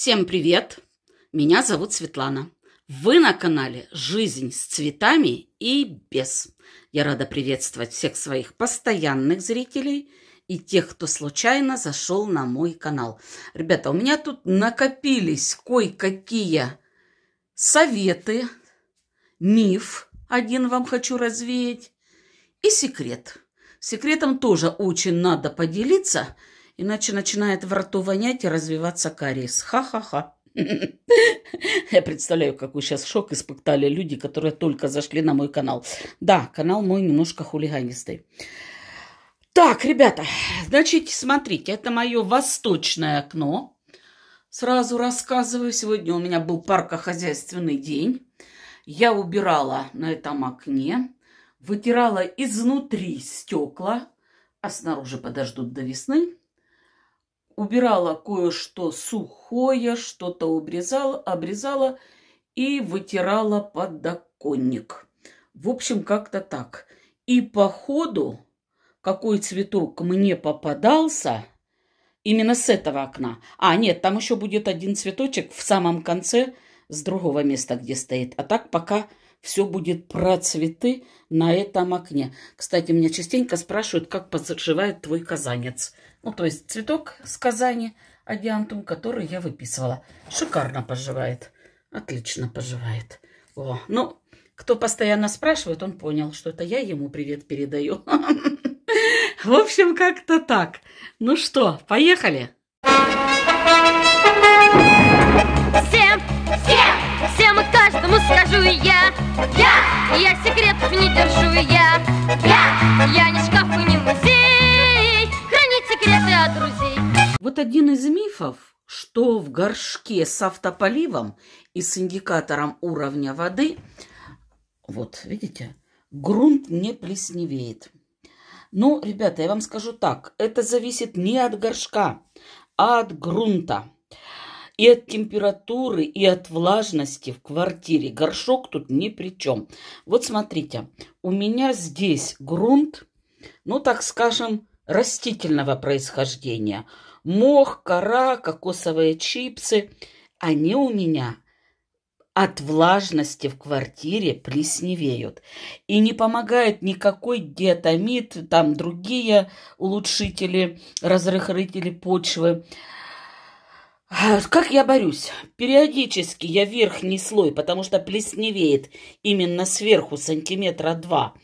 Всем привет! Меня зовут Светлана. Вы на канале «Жизнь с цветами и без». Я рада приветствовать всех своих постоянных зрителей и тех, кто случайно зашел на мой канал. Ребята, у меня тут накопились кое-какие советы, миф один вам хочу развеять и секрет. Секретом тоже очень надо поделиться – иначе начинает в рту вонять и развиваться кариес. Ха-ха-ха. Я представляю, какой сейчас шок испытали люди, которые только зашли на мой канал. Да, канал мой немножко хулиганистый. Так, ребята, значит, смотрите, это мое восточное окно. Сразу рассказываю, сегодня у меня был паркохозяйственный день. Я убирала на этом окне, вытирала изнутри стекла, а снаружи подождут до весны убирала кое-что сухое, что-то обрезала, обрезала и вытирала подоконник. В общем, как-то так. И по ходу, какой цветок мне попадался, именно с этого окна. А, нет, там еще будет один цветочек в самом конце с другого места, где стоит. А так пока все будет про цветы на этом окне. Кстати, меня частенько спрашивают, как поживает твой казанец. Ну, то есть цветок с Казани, адиантум, который я выписывала. Шикарно поживает. Отлично поживает. О, ну, кто постоянно спрашивает, он понял, что это я ему привет передаю. В общем, как-то так. Ну что, поехали? Поехали. скажу я. Я! Я секретов не держу я. Я! Я не шкаф и не музей. Хранить секреты от друзей. Вот один из мифов, что в горшке с автополивом и с индикатором уровня воды, вот, видите, грунт не плесневеет. Но, ну, ребята, я вам скажу так, это зависит не от горшка, а от грунта. И от температуры, и от влажности в квартире. Горшок тут ни при чем. Вот смотрите, у меня здесь грунт, ну так скажем, растительного происхождения. Мох, кора, кокосовые чипсы. Они у меня от влажности в квартире плесневеют. И не помогает никакой диатомид, там другие улучшители, разрыхлители почвы. Как я борюсь? Периодически я верхний слой, потому что плесневеет именно сверху сантиметра два.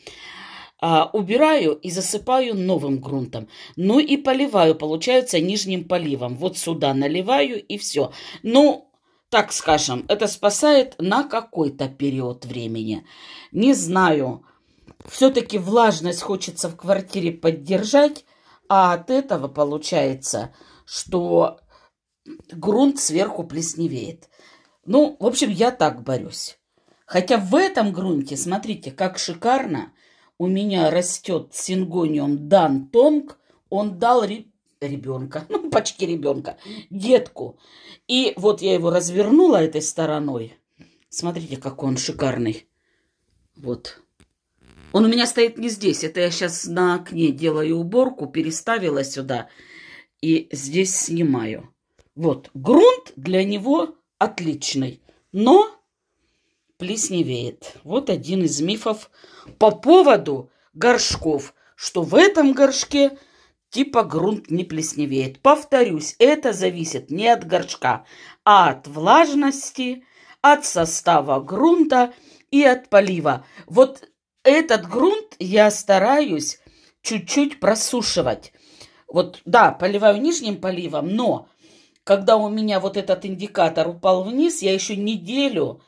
А, убираю и засыпаю новым грунтом. Ну и поливаю, получается, нижним поливом. Вот сюда наливаю и все. Ну, так скажем, это спасает на какой-то период времени. Не знаю. Все-таки влажность хочется в квартире поддержать, а от этого получается, что грунт сверху плесневеет. Ну, в общем, я так борюсь. Хотя в этом грунте, смотрите, как шикарно у меня растет сингониум Дан Тонг. Он дал ре... ребенка, ну, почти ребенка, детку. И вот я его развернула этой стороной. Смотрите, какой он шикарный. Вот. Он у меня стоит не здесь. Это я сейчас на окне делаю уборку, переставила сюда и здесь снимаю. Вот, грунт для него отличный, но плесневеет. Вот один из мифов по поводу горшков, что в этом горшке типа грунт не плесневеет. Повторюсь, это зависит не от горшка, а от влажности, от состава грунта и от полива. Вот этот грунт я стараюсь чуть-чуть просушивать. Вот, да, поливаю нижним поливом, но когда у меня вот этот индикатор упал вниз, я еще неделю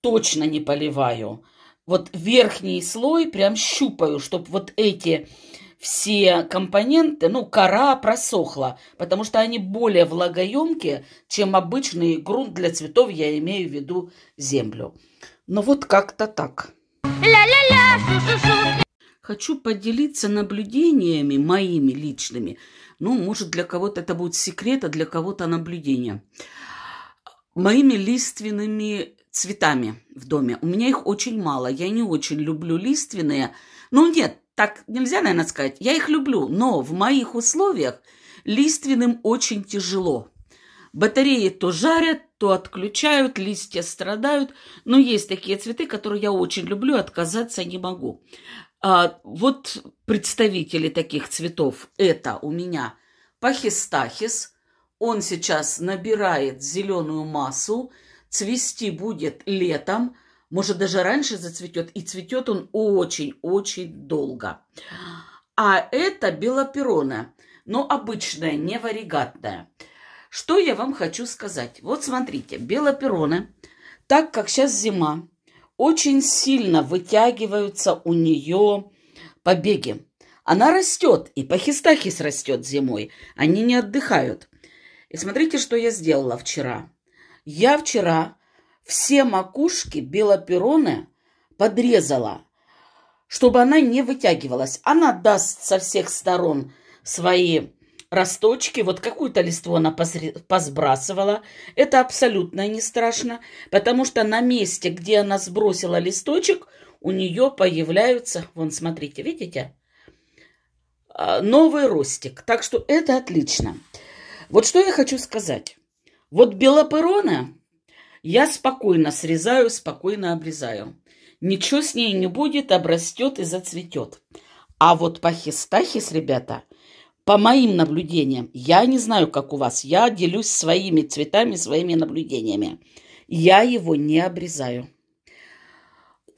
точно не поливаю. Вот верхний слой прям щупаю, чтобы вот эти все компоненты, ну, кора просохла, потому что они более влагоемкие, чем обычный грунт для цветов, я имею в виду землю. Но ну, вот как-то так. Ля-ля-ля, Хочу поделиться наблюдениями моими личными ну, может, для кого-то это будет секрет, а для кого-то наблюдение. Моими лиственными цветами в доме. У меня их очень мало. Я не очень люблю лиственные. Ну, нет, так нельзя, наверное, сказать. Я их люблю, но в моих условиях лиственным очень тяжело. Батареи то жарят, то отключают, листья страдают. Но есть такие цветы, которые я очень люблю, отказаться не могу. А, вот представители таких цветов – это у меня пахистахис. Он сейчас набирает зеленую массу, цвести будет летом, может, даже раньше зацветет, и цветет он очень-очень долго. А это белоперона, но обычная, не варигатная. Что я вам хочу сказать? Вот смотрите, белоперона, так как сейчас зима, очень сильно вытягиваются у нее побеги. Она растет, и пахистахис растет зимой. Они не отдыхают. И смотрите, что я сделала вчера. Я вчера все макушки белопероны подрезала, чтобы она не вытягивалась. Она даст со всех сторон свои росточки, вот какую-то листву она посбрасывала. Это абсолютно не страшно, потому что на месте, где она сбросила листочек, у нее появляются, вон смотрите, видите, а, новый ростик. Так что это отлично. Вот что я хочу сказать. Вот белоперона я спокойно срезаю, спокойно обрезаю. Ничего с ней не будет, обрастет и зацветет. А вот пахистахис, ребята, по моим наблюдениям, я не знаю, как у вас, я делюсь своими цветами, своими наблюдениями. Я его не обрезаю.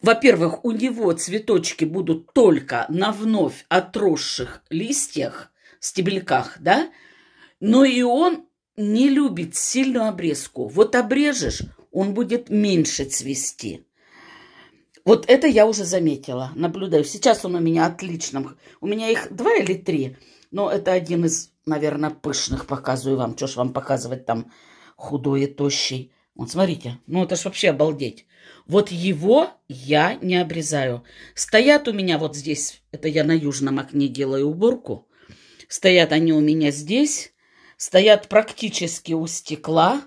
Во-первых, у него цветочки будут только на вновь отросших листьях, стебельках, да? Но и он не любит сильную обрезку. Вот обрежешь, он будет меньше цвести. Вот это я уже заметила, наблюдаю. Сейчас он у меня отличным. У меня их два или три – но это один из, наверное, пышных показываю вам. Что ж вам показывать там худой и тощий? Вот смотрите, ну это ж вообще обалдеть. Вот его я не обрезаю. Стоят у меня вот здесь, это я на южном окне делаю уборку. Стоят они у меня здесь, стоят практически у стекла.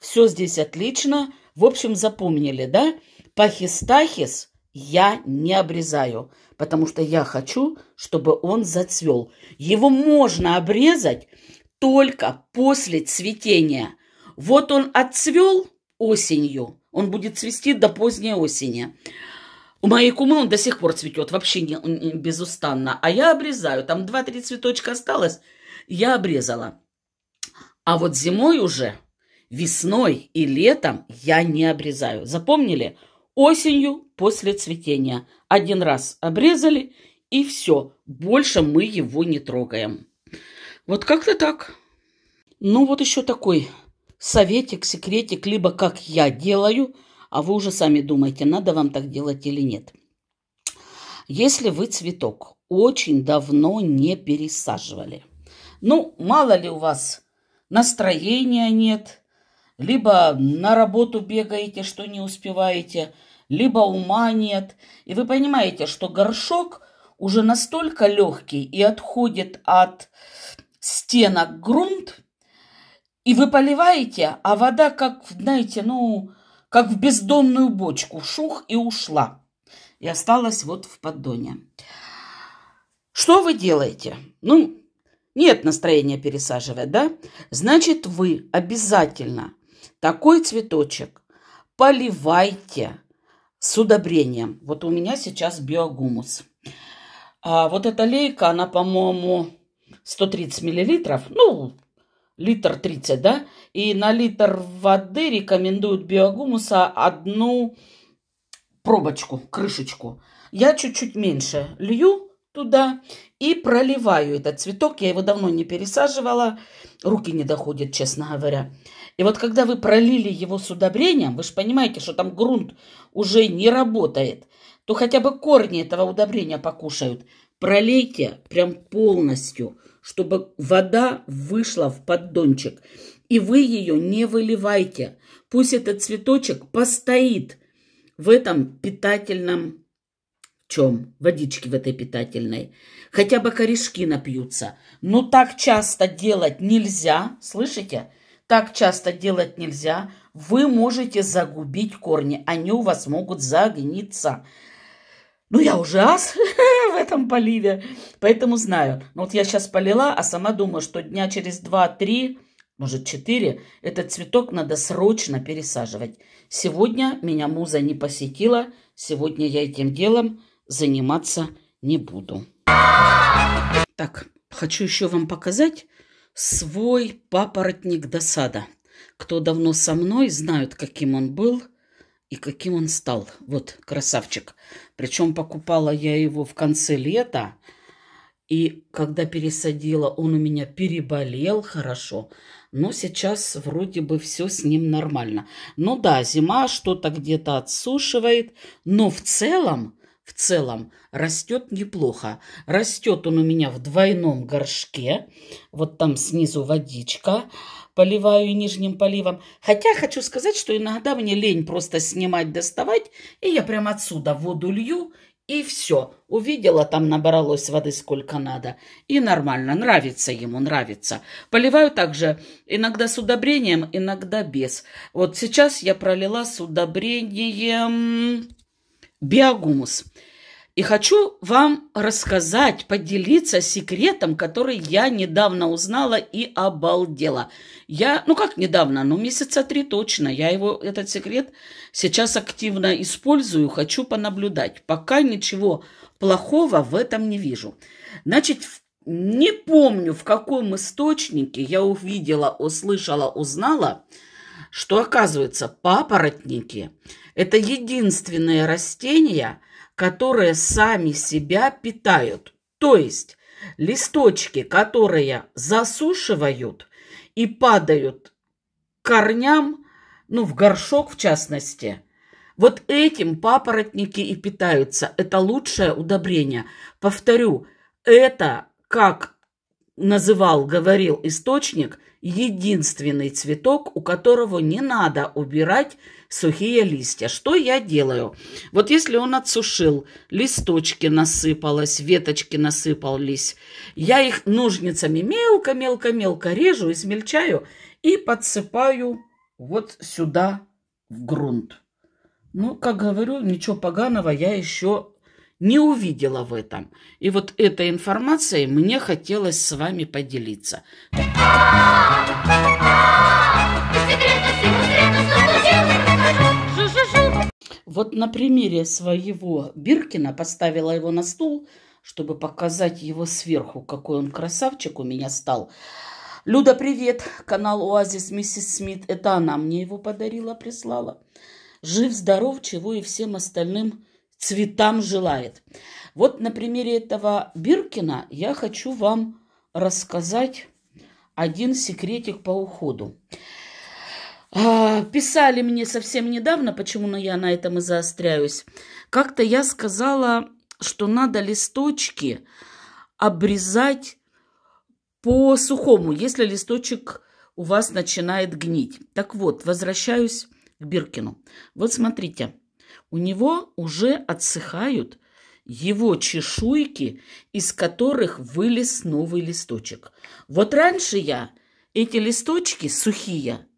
Все здесь отлично. В общем, запомнили, да? Пахистахис я не обрезаю, потому что я хочу, чтобы он зацвел. Его можно обрезать только после цветения. Вот он отцвел осенью, он будет цвести до поздней осени. У моей кумы он до сих пор цветет, вообще не, не, безустанно. А я обрезаю, там 2-3 цветочка осталось, я обрезала. А вот зимой уже, весной и летом я не обрезаю. Запомнили? Запомнили? Осенью после цветения. Один раз обрезали, и все. Больше мы его не трогаем. Вот как-то так. Ну, вот еще такой советик, секретик, либо как я делаю, а вы уже сами думаете, надо вам так делать или нет. Если вы цветок очень давно не пересаживали, ну, мало ли у вас настроения нет – либо на работу бегаете, что не успеваете, либо ума нет. И вы понимаете, что горшок уже настолько легкий и отходит от стенок грунт, и вы поливаете, а вода как, знаете, ну, как в бездонную бочку, шух и ушла. И осталась вот в поддоне. Что вы делаете? Ну, нет настроения пересаживать, да? Значит, вы обязательно такой цветочек поливайте с удобрением. Вот у меня сейчас биогумус. А вот эта лейка, она, по-моему, 130 миллилитров. Ну, литр 30, да? И на литр воды рекомендуют биогумуса одну пробочку, крышечку. Я чуть-чуть меньше лью, туда и проливаю этот цветок. Я его давно не пересаживала, руки не доходят, честно говоря. И вот когда вы пролили его с удобрением, вы же понимаете, что там грунт уже не работает, то хотя бы корни этого удобрения покушают. Пролейте прям полностью, чтобы вода вышла в поддончик. И вы ее не выливайте. Пусть этот цветочек постоит в этом питательном чем водички в этой питательной. Хотя бы корешки напьются. Но так часто делать нельзя, слышите? Так часто делать нельзя. Вы можете загубить корни, они у вас могут загниться. Ну, я уже ас в этом поливе, поэтому знаю. Но вот я сейчас полила, а сама думаю, что дня через 2-3 может, четыре, этот цветок надо срочно пересаживать. Сегодня меня муза не посетила, сегодня я этим делом заниматься не буду. Так, хочу еще вам показать свой папоротник досада. Кто давно со мной, знают, каким он был и каким он стал. Вот, красавчик. Причем покупала я его в конце лета. И когда пересадила, он у меня переболел хорошо. Но сейчас вроде бы все с ним нормально. Ну да, зима что-то где-то отсушивает. Но в целом в целом растет неплохо. Растет он у меня в двойном горшке. Вот там снизу водичка. Поливаю нижним поливом. Хотя хочу сказать, что иногда мне лень просто снимать, доставать. И я прям отсюда воду лью. И все. Увидела, там набралось воды сколько надо. И нормально. Нравится ему, нравится. Поливаю также иногда с удобрением, иногда без. Вот сейчас я пролила с удобрением биогумус. И хочу вам рассказать, поделиться секретом, который я недавно узнала и обалдела. Я, ну как недавно, ну месяца три точно. Я его, этот секрет сейчас активно использую, хочу понаблюдать. Пока ничего плохого в этом не вижу. Значит, не помню, в каком источнике я увидела, услышала, узнала, что оказывается папоротники – это единственные растения, которые сами себя питают. То есть листочки, которые засушивают и падают корням, ну, в горшок в частности. Вот этим папоротники и питаются. Это лучшее удобрение. Повторю, это, как называл, говорил источник, единственный цветок, у которого не надо убирать сухие листья. Что я делаю? Вот если он отсушил, листочки насыпалось, веточки насыпались, я их ножницами мелко-мелко-мелко режу, измельчаю и подсыпаю вот сюда в грунт. Ну, как говорю, ничего поганого я еще не увидела в этом. И вот этой информацией мне хотелось с вами поделиться. Секретно, секретно, вот на примере своего Биркина поставила его на стул, чтобы показать его сверху, какой он красавчик у меня стал. Люда, привет! Канал Оазис Миссис Смит. Это она мне его подарила, прислала. Жив-здоров, чего и всем остальным цветам желает. Вот на примере этого Биркина я хочу вам рассказать один секретик по уходу. А, писали мне совсем недавно, почему я на этом и заостряюсь. Как-то я сказала, что надо листочки обрезать по сухому, если листочек у вас начинает гнить. Так вот, возвращаюсь к Биркину. Вот смотрите, у него уже отсыхают его чешуйки, из которых вылез новый листочек. Вот раньше я эти листочки сухие –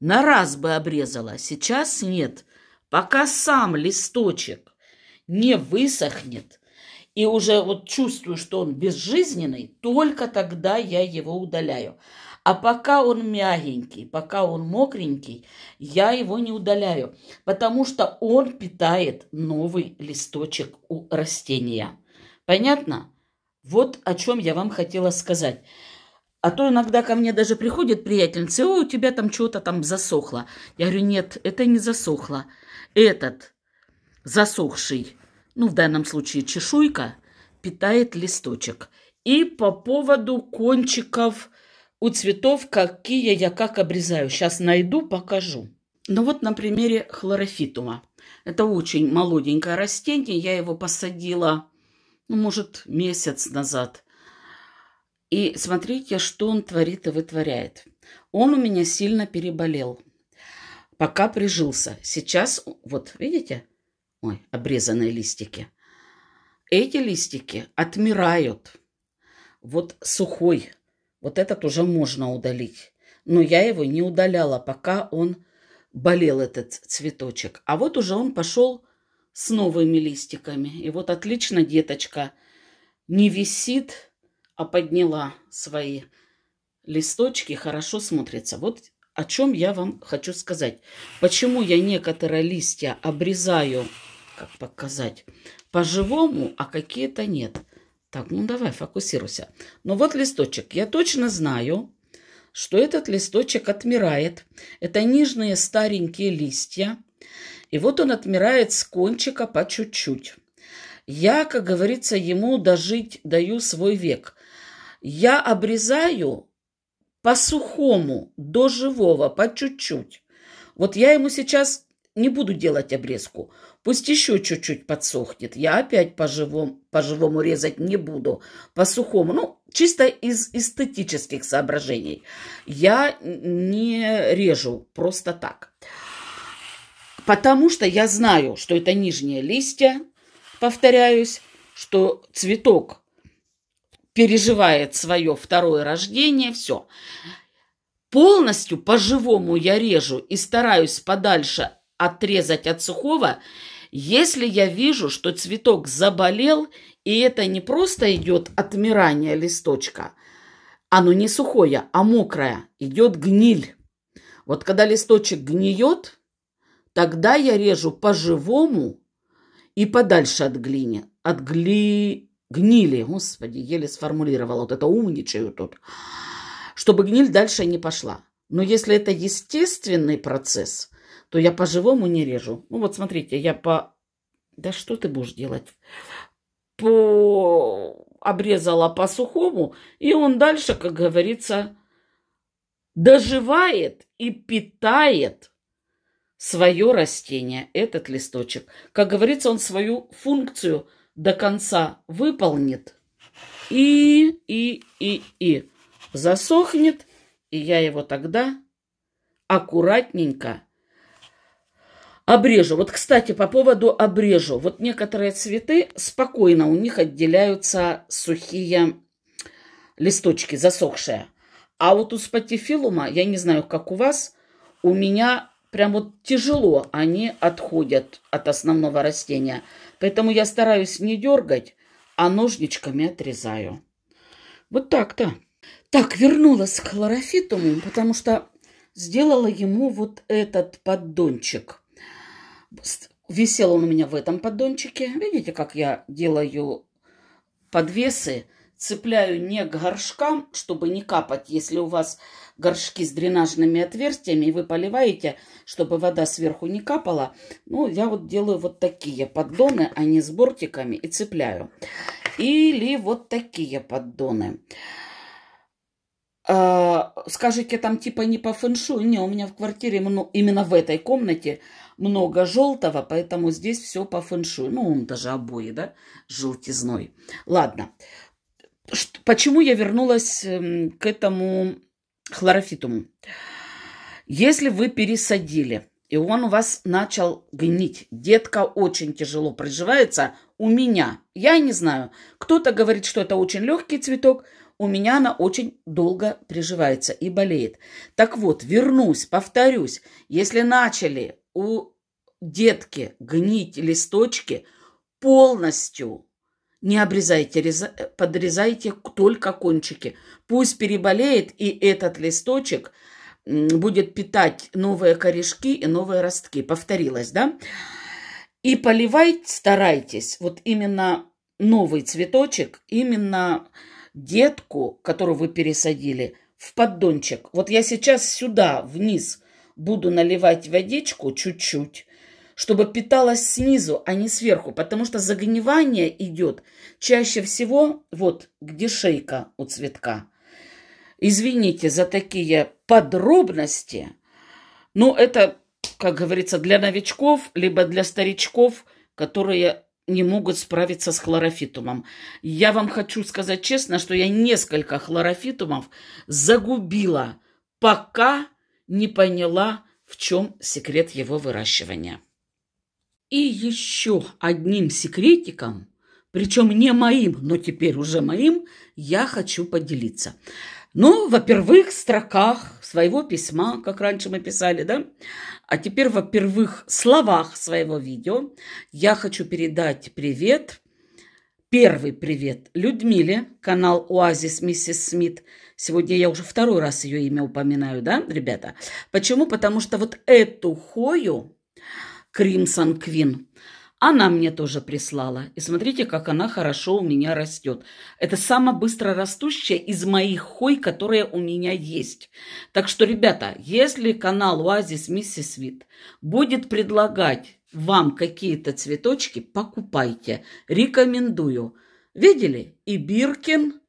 на раз бы обрезала, сейчас нет. Пока сам листочек не высохнет, и уже вот чувствую, что он безжизненный, только тогда я его удаляю. А пока он мягенький, пока он мокренький, я его не удаляю, потому что он питает новый листочек у растения. Понятно? Вот о чем я вам хотела сказать. А то иногда ко мне даже приходит приятельницы, ой, у тебя там что-то там засохло. Я говорю, нет, это не засохло. Этот засохший, ну в данном случае чешуйка, питает листочек. И по поводу кончиков у цветов, какие я как обрезаю. Сейчас найду, покажу. Ну вот на примере хлорофитума. Это очень молоденькое растение. Я его посадила, ну, может, месяц назад – и смотрите, что он творит и вытворяет. Он у меня сильно переболел, пока прижился. Сейчас, вот видите, ой, обрезанные листики. Эти листики отмирают. Вот сухой, вот этот уже можно удалить. Но я его не удаляла, пока он болел этот цветочек. А вот уже он пошел с новыми листиками. И вот отлично деточка не висит, а подняла свои листочки, хорошо смотрится. Вот о чем я вам хочу сказать. Почему я некоторые листья обрезаю, как показать, по-живому, а какие-то нет. Так, ну давай, фокусируйся. Ну вот листочек. Я точно знаю, что этот листочек отмирает. Это нижние старенькие листья. И вот он отмирает с кончика по чуть-чуть. Я, как говорится, ему дожить даю свой век я обрезаю по-сухому, до живого, по чуть-чуть. Вот я ему сейчас не буду делать обрезку. Пусть еще чуть-чуть подсохнет. Я опять по-живому, по-живому резать не буду. По-сухому. Ну, чисто из эстетических соображений. Я не режу просто так. Потому что я знаю, что это нижние листья, повторяюсь, что цветок переживает свое второе рождение, все. Полностью по-живому я режу и стараюсь подальше отрезать от сухого, если я вижу, что цветок заболел, и это не просто идет отмирание листочка, оно не сухое, а мокрое, идет гниль. Вот когда листочек гниет, тогда я режу по-живому и подальше от глини, от гли гнили, господи, еле сформулировала, вот это умничаю тут, чтобы гниль дальше не пошла. Но если это естественный процесс, то я по-живому не режу. Ну вот смотрите, я по... Да что ты будешь делать? По... Обрезала по сухому, и он дальше, как говорится, доживает и питает свое растение, этот листочек. Как говорится, он свою функцию – до конца выполнит, и, и, и, и засохнет, и я его тогда аккуратненько обрежу. Вот, кстати, по поводу обрежу. Вот некоторые цветы спокойно у них отделяются сухие листочки, засохшие. А вот у спатифилума, я не знаю, как у вас, у меня прям вот тяжело они отходят от основного растения. Поэтому я стараюсь не дергать, а ножничками отрезаю. Вот так-то. Так, вернулась к хлорофитуму, потому что сделала ему вот этот поддончик. Висел он у меня в этом поддончике. Видите, как я делаю подвесы? Цепляю не к горшкам, чтобы не капать. Если у вас горшки с дренажными отверстиями, и вы поливаете, чтобы вода сверху не капала. Ну, я вот делаю вот такие поддоны, они с бортиками, и цепляю. Или вот такие поддоны. А, скажите, там типа не по фэншую. Не, у меня в квартире, именно в этой комнате, много желтого, поэтому здесь все по фэншую. Ну, он даже обои, да, желтизной. Ладно. Почему я вернулась эм, к этому хлорофитум. Если вы пересадили, и он у вас начал гнить, детка очень тяжело приживается, у меня, я не знаю, кто-то говорит, что это очень легкий цветок, у меня она очень долго приживается и болеет. Так вот, вернусь, повторюсь, если начали у детки гнить листочки, полностью не обрезайте, э, подрезайте только кончики. Пусть переболеет, и этот листочек будет питать новые корешки и новые ростки. Повторилось, да? И поливать старайтесь. Вот именно новый цветочек, именно детку, которую вы пересадили, в поддончик. Вот я сейчас сюда вниз буду наливать водичку чуть-чуть, чтобы питалась снизу, а не сверху, потому что загнивание идет чаще всего вот где шейка у цветка. Извините за такие подробности, но это, как говорится, для новичков, либо для старичков, которые не могут справиться с хлорофитумом. Я вам хочу сказать честно, что я несколько хлорофитумов загубила, пока не поняла, в чем секрет его выращивания. И еще одним секретиком, причем не моим, но теперь уже моим, я хочу поделиться. Ну, во первых строках своего письма, как раньше мы писали, да, а теперь во первых словах своего видео я хочу передать привет, первый привет Людмиле, канал «Оазис Миссис Смит». Сегодня я уже второй раз ее имя упоминаю, да, ребята? Почему? Потому что вот эту хою Кримсон Квин. Она мне тоже прислала. И смотрите, как она хорошо у меня растет. Это самая быстро растущая из моих хой, которые у меня есть. Так что, ребята, если канал Оазис Миссис Вит будет предлагать вам какие-то цветочки, покупайте. Рекомендую. Видели? И Биркин,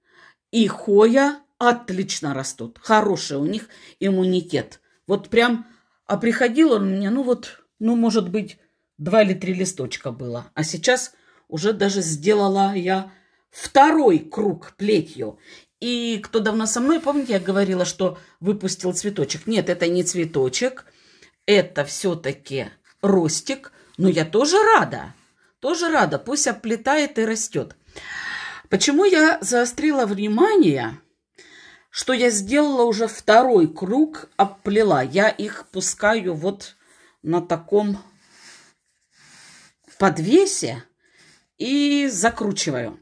и Хоя отлично растут. Хороший у них иммунитет. Вот прям, а приходил он мне, ну вот ну, может быть, два или три листочка было. А сейчас уже даже сделала я второй круг плетью. И кто давно со мной, помните, я говорила, что выпустил цветочек. Нет, это не цветочек, это все-таки ростик. Но я тоже рада, тоже рада. Пусть оплетает и растет. Почему я заострила внимание, что я сделала уже второй круг, оплела. Я их пускаю вот на таком подвесе и закручиваю.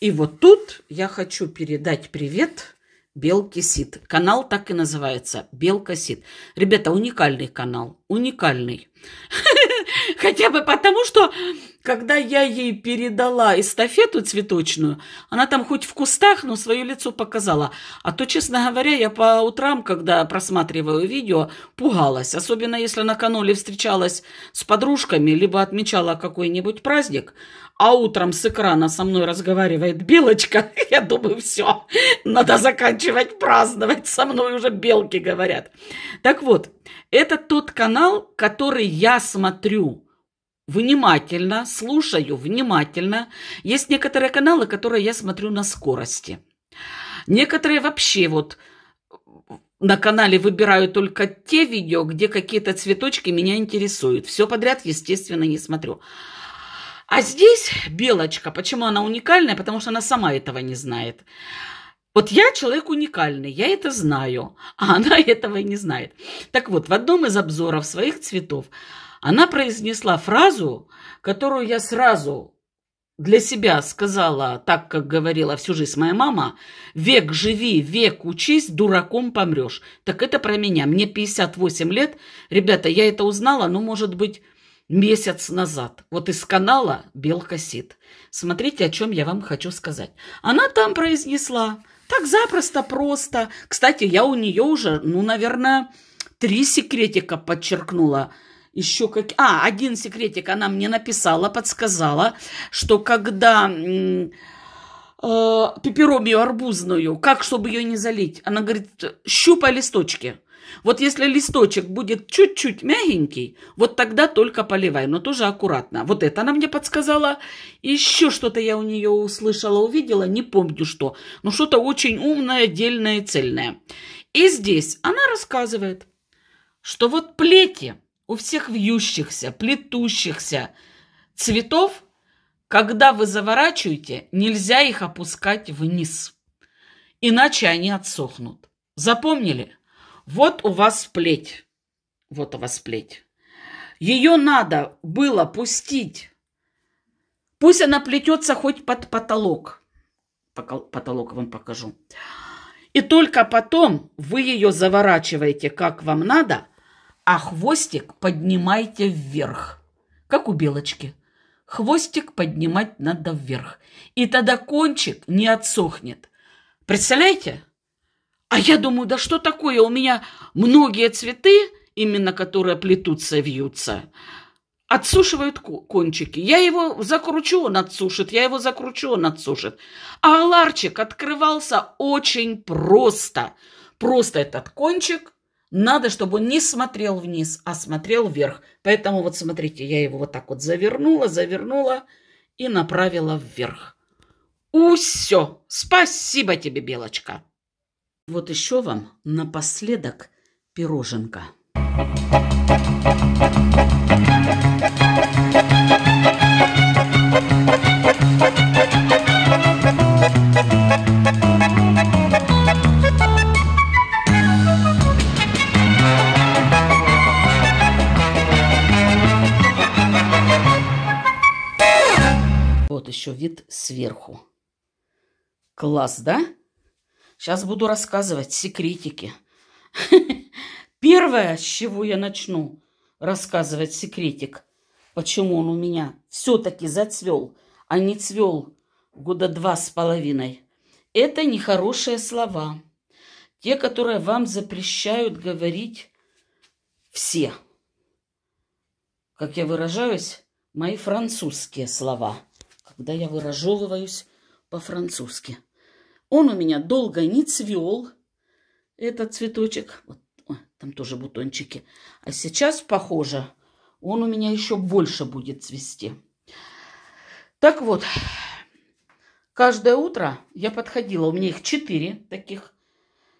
И вот тут я хочу передать привет Белке Сид. Канал так и называется. Белка Сид. Ребята, уникальный канал. Уникальный. Хотя бы потому, что когда я ей передала эстафету цветочную, она там хоть в кустах, но свое лицо показала. А то, честно говоря, я по утрам, когда просматриваю видео, пугалась. Особенно если на накануне встречалась с подружками, либо отмечала какой-нибудь праздник, а утром с экрана со мной разговаривает Белочка, я думаю, все, надо заканчивать праздновать, со мной уже белки говорят. Так вот, это тот канал, который я смотрю внимательно, слушаю внимательно. Есть некоторые каналы, которые я смотрю на скорости. Некоторые вообще вот на канале выбираю только те видео, где какие-то цветочки меня интересуют. Все подряд, естественно, не смотрю. А здесь белочка, почему она уникальная? Потому что она сама этого не знает. Вот я человек уникальный, я это знаю, а она этого не знает. Так вот, в одном из обзоров своих цветов она произнесла фразу, которую я сразу для себя сказала, так как говорила всю жизнь моя мама, век живи, век учись, дураком помрешь. Так это про меня. Мне 58 лет. Ребята, я это узнала, ну, может быть, месяц назад. Вот из канала «Белка Сид». Смотрите, о чем я вам хочу сказать. Она там произнесла. Так запросто, просто. Кстати, я у нее уже, ну, наверное, три секретика подчеркнула. Еще как... А, один секретик она мне написала, подсказала, что когда э, пеперомию арбузную, как, чтобы ее не залить? Она говорит, щупай листочки. Вот если листочек будет чуть-чуть мягенький, вот тогда только поливай, но тоже аккуратно. Вот это она мне подсказала. Еще что-то я у нее услышала, увидела, не помню что. Но что-то очень умное, дельное, цельное. И здесь она рассказывает, что вот плети у всех вьющихся, плетущихся цветов, когда вы заворачиваете, нельзя их опускать вниз, иначе они отсохнут. Запомнили? Вот у вас плеть. Вот у вас плеть. Ее надо было пустить. Пусть она плетется хоть под потолок. Потолок вам покажу. И только потом вы ее заворачиваете, как вам надо, а хвостик поднимайте вверх, как у белочки. Хвостик поднимать надо вверх. И тогда кончик не отсохнет. Представляете? А я думаю, да что такое, у меня многие цветы, именно которые плетутся, вьются, отсушивают кончики. Я его закручу, он отсушит, я его закручу, он отсушит. А ларчик открывался очень просто. Просто этот кончик, надо, чтобы он не смотрел вниз, а смотрел вверх. Поэтому вот смотрите, я его вот так вот завернула, завернула и направила вверх. Усё! Спасибо тебе, Белочка! Вот еще вам напоследок пироженка. Вот еще вид сверху. Класс, да? Сейчас буду рассказывать секретики. Первое, с чего я начну рассказывать секретик, почему он у меня все-таки зацвел, а не цвел года два с половиной, это нехорошие слова. Те, которые вам запрещают говорить все. Как я выражаюсь, мои французские слова, когда я выражевываюсь по-французски – он у меня долго не цвел, этот цветочек. Вот, о, там тоже бутончики. А сейчас, похоже, он у меня еще больше будет цвести. Так вот, каждое утро я подходила, у меня их четыре таких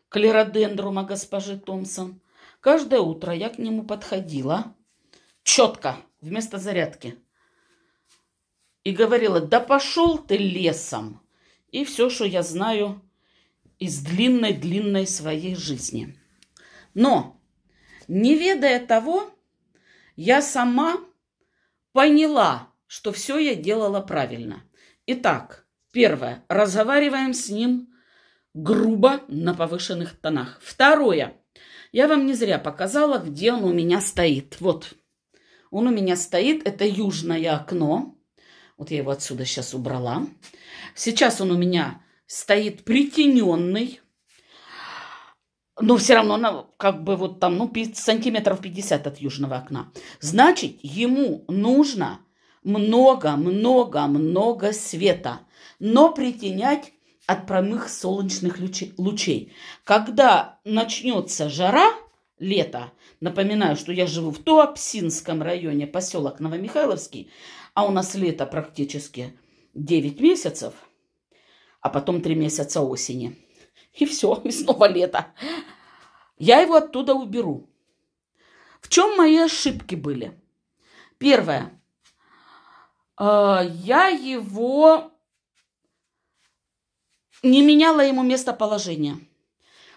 клеродендрума госпожи Томпсон. Каждое утро я к нему подходила четко, вместо зарядки. И говорила, да пошел ты лесом. И все, что я знаю из длинной-длинной своей жизни. Но, не ведая того, я сама поняла, что все я делала правильно. Итак, первое, разговариваем с ним грубо на повышенных тонах. Второе, я вам не зря показала, где он у меня стоит. Вот, он у меня стоит, это южное окно. Вот я его отсюда сейчас убрала. Сейчас он у меня стоит притененный. Но все равно она как бы вот там, ну, сантиметров 50 от южного окна. Значит, ему нужно много-много-много света, но притенять от прямых солнечных лучей. Когда начнется жара, лето, напоминаю, что я живу в Туапсинском районе, поселок Новомихайловский, а у нас лето практически – 9 месяцев, а потом 3 месяца осени. И все, и снова лето. Я его оттуда уберу. В чем мои ошибки были? Первое. А, я его не меняла ему местоположение.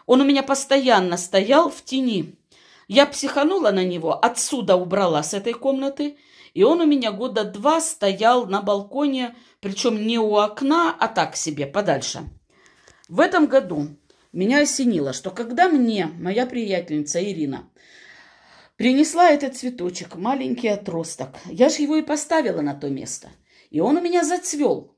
Он у меня постоянно стоял в тени. Я психанула на него, отсюда убрала с этой комнаты – и он у меня года два стоял на балконе, причем не у окна, а так себе, подальше. В этом году меня осенило, что когда мне моя приятельница Ирина принесла этот цветочек, маленький отросток, я же его и поставила на то место. И он у меня зацвел.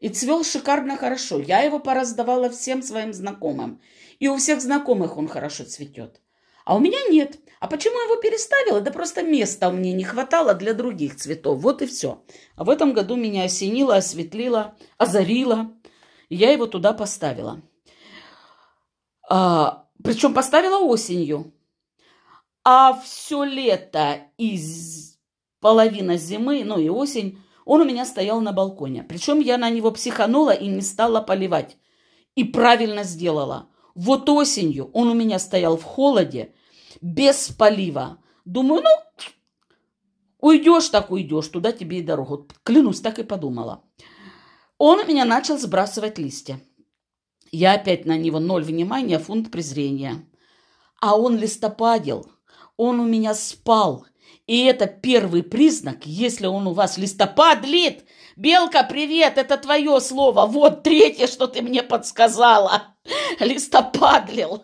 И цвел шикарно хорошо. Я его пораздавала всем своим знакомым. И у всех знакомых он хорошо цветет. А у меня нет. А почему я его переставила? Да просто места мне не хватало для других цветов. Вот и все. А в этом году меня осенило, осветлило, озарило. И я его туда поставила. А, причем поставила осенью. А все лето и половина зимы, ну и осень, он у меня стоял на балконе. Причем я на него психанула и не стала поливать. И правильно сделала. Вот осенью он у меня стоял в холоде – без полива. Думаю, ну, уйдешь так уйдешь, туда тебе и дорогу. Клянусь, так и подумала. Он у меня начал сбрасывать листья. Я опять на него ноль внимания, фунт презрения. А он листопадил, он у меня спал. И это первый признак, если он у вас листопадлит. Белка, привет, это твое слово. Вот третье, что ты мне подсказала. Листопадлил.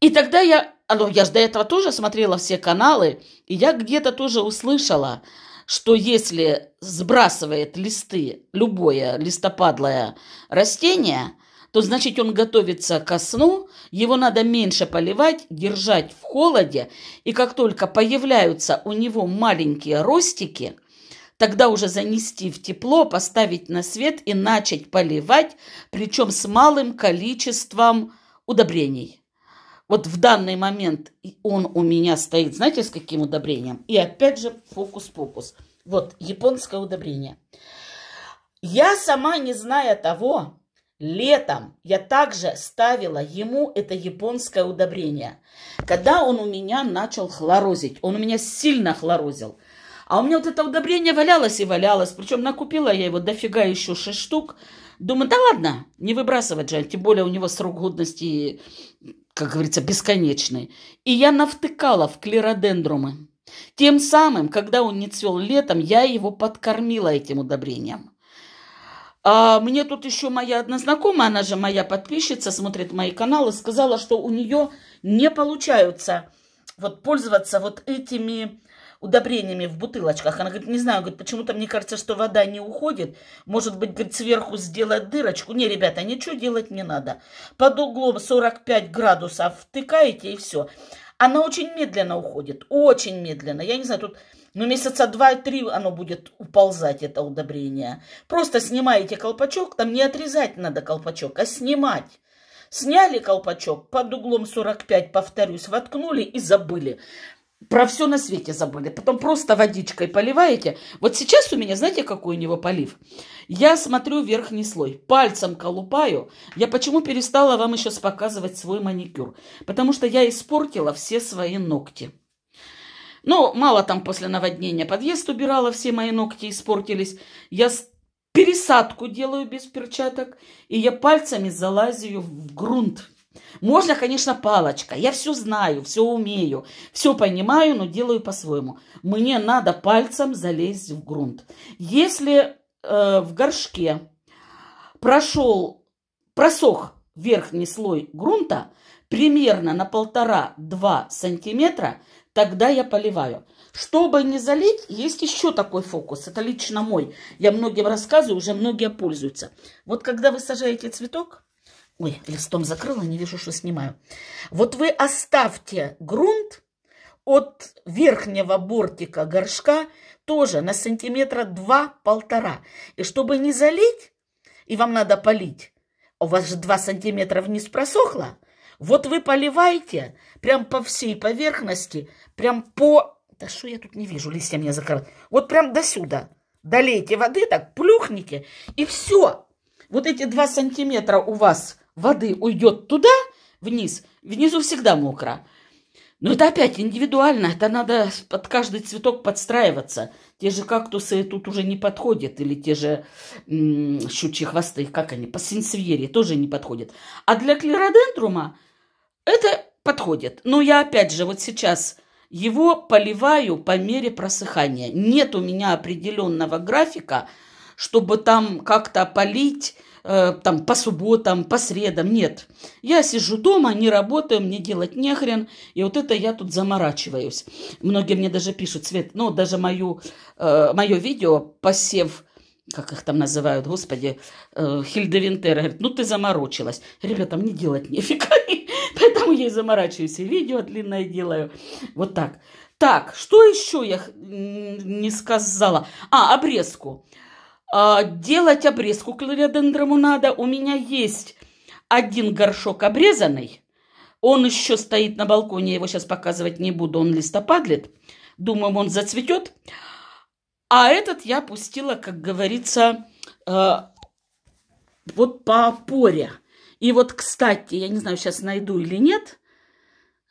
И тогда я, а, ну, я же до этого тоже смотрела все каналы, и я где-то тоже услышала, что если сбрасывает листы любое листопадлое растение, то значит он готовится ко сну, его надо меньше поливать, держать в холоде, и как только появляются у него маленькие ростики, тогда уже занести в тепло, поставить на свет и начать поливать, причем с малым количеством удобрений. Вот в данный момент он у меня стоит, знаете, с каким удобрением? И опять же фокус-фокус. Вот, японское удобрение. Я сама, не зная того, летом я также ставила ему это японское удобрение. Когда он у меня начал хлорозить, он у меня сильно хлорозил. А у меня вот это удобрение валялось и валялось. Причем накупила я его дофига еще шесть штук. Думаю, да ладно, не выбрасывать же, а тем более у него срок годности, как говорится, бесконечный. И я навтыкала в клиродендрумы. Тем самым, когда он не цвел летом, я его подкормила этим удобрением. А мне тут еще моя одна знакомая, она же моя подписчица, смотрит мои каналы, сказала, что у нее не получаются вот пользоваться вот этими удобрениями в бутылочках. Она говорит, не знаю, говорит, почему-то мне кажется, что вода не уходит. Может быть, говорит, сверху сделать дырочку. Не, ребята, ничего делать не надо. Под углом 45 градусов втыкаете и все. Она очень медленно уходит, очень медленно. Я не знаю, тут ну, месяца два-три оно будет уползать, это удобрение. Просто снимаете колпачок, там не отрезать надо колпачок, а снимать. Сняли колпачок, под углом 45, повторюсь, воткнули и забыли. Про все на свете забыли. Потом просто водичкой поливаете. Вот сейчас у меня, знаете, какой у него полив? Я смотрю верхний слой, пальцем колупаю. Я почему перестала вам еще показывать свой маникюр? Потому что я испортила все свои ногти. Ну, мало там после наводнения подъезд убирала, все мои ногти испортились. Я пересадку делаю без перчаток, и я пальцами залазю в грунт. Можно, конечно, палочка. Я все знаю, все умею, все понимаю, но делаю по-своему. Мне надо пальцем залезть в грунт. Если э, в горшке прошел, просох верхний слой грунта примерно на полтора-два сантиметра, тогда я поливаю. Чтобы не залить, есть еще такой фокус. Это лично мой. Я многим рассказываю, уже многие пользуются. Вот когда вы сажаете цветок, Ой, листом закрыла, не вижу, что снимаю. Вот вы оставьте грунт от верхнего бортика горшка тоже на сантиметра два-полтора. И чтобы не залить, и вам надо полить, а у вас же два сантиметра вниз просохло, вот вы поливаете прям по всей поверхности, прям по... Да что я тут не вижу, листья меня закрыл. Вот прям до сюда. Долейте воды, так плюхните, и все. Вот эти два сантиметра у вас воды уйдет туда, вниз, внизу всегда мокро. Но это опять индивидуально, это надо под каждый цветок подстраиваться. Те же кактусы тут уже не подходят, или те же щучьи хвосты, как они, по сенсевьере тоже не подходят. А для клеродендрума это подходит. Но я опять же вот сейчас его поливаю по мере просыхания. Нет у меня определенного графика, чтобы там как-то полить э, там по субботам, по средам. Нет. Я сижу дома, не работаю, мне делать нехрен. И вот это я тут заморачиваюсь. Многие мне даже пишут, Свет, ну, даже мою, э, мое видео «Посев», как их там называют, господи, э, Хильдевинтер, говорит, ну ты заморочилась. Ребята, мне делать нефиг. Поэтому я и заморачиваюсь, и видео длинное делаю. Вот так. Так, что еще я не сказала? А, обрезку. А, делать обрезку клеодендрому надо. У меня есть один горшок обрезанный. Он еще стоит на балконе, я его сейчас показывать не буду, он листопадлет. Думаю, он зацветет. А этот я пустила, как говорится, э, вот по опоре. И вот, кстати, я не знаю, сейчас найду или нет,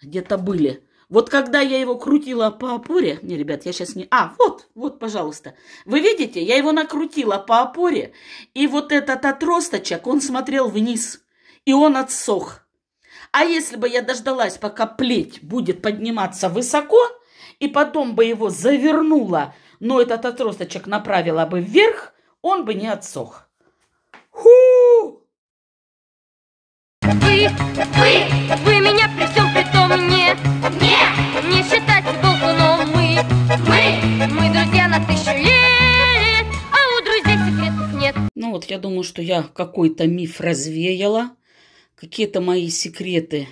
где-то были – вот когда я его крутила по опоре, не, ребят, я сейчас не... А, вот, вот, пожалуйста. Вы видите, я его накрутила по опоре, и вот этот отросточек, он смотрел вниз, и он отсох. А если бы я дождалась, пока плеть будет подниматься высоко, и потом бы его завернула, но этот отросточек направила бы вверх, он бы не отсох. Ху! Вы, вы, вы меня при всем при том не... Нет! Не считать болтуном мы. Мы! Мы друзья на тысячу лет, а у друзей секретов нет. Ну вот я думаю, что я какой-то миф развеяла. Какие-то мои секреты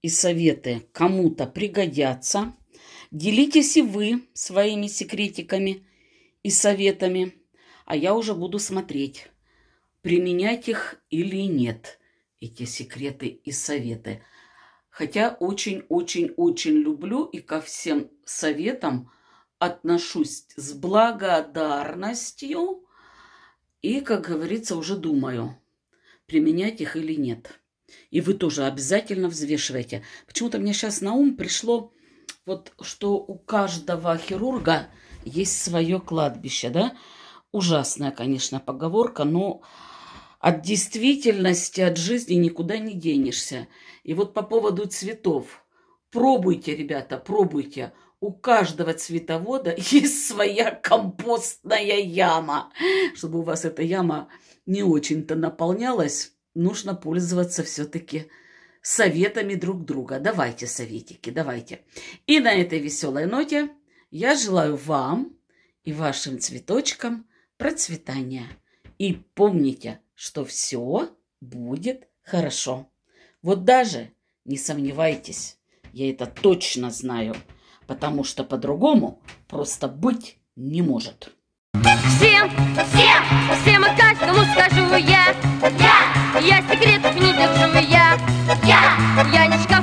и советы кому-то пригодятся. Делитесь и вы своими секретиками и советами, а я уже буду смотреть, применять их или нет, эти секреты и советы. Хотя очень-очень-очень люблю и ко всем советам отношусь с благодарностью и, как говорится, уже думаю, применять их или нет. И вы тоже обязательно взвешивайте. Почему-то мне сейчас на ум пришло, вот, что у каждого хирурга есть свое кладбище, да? Ужасная, конечно, поговорка, но от действительности, от жизни никуда не денешься. И вот по поводу цветов. Пробуйте, ребята, пробуйте. У каждого цветовода есть своя компостная яма. Чтобы у вас эта яма не очень-то наполнялась, нужно пользоваться все-таки советами друг друга. Давайте, советики, давайте. И на этой веселой ноте я желаю вам и вашим цветочкам процветания. И помните – что все будет хорошо. Вот даже не сомневайтесь, я это точно знаю, потому что по-другому просто быть не может. Всем, всем, всем и каждому скажу я, я, я секретов не держу я, я, я не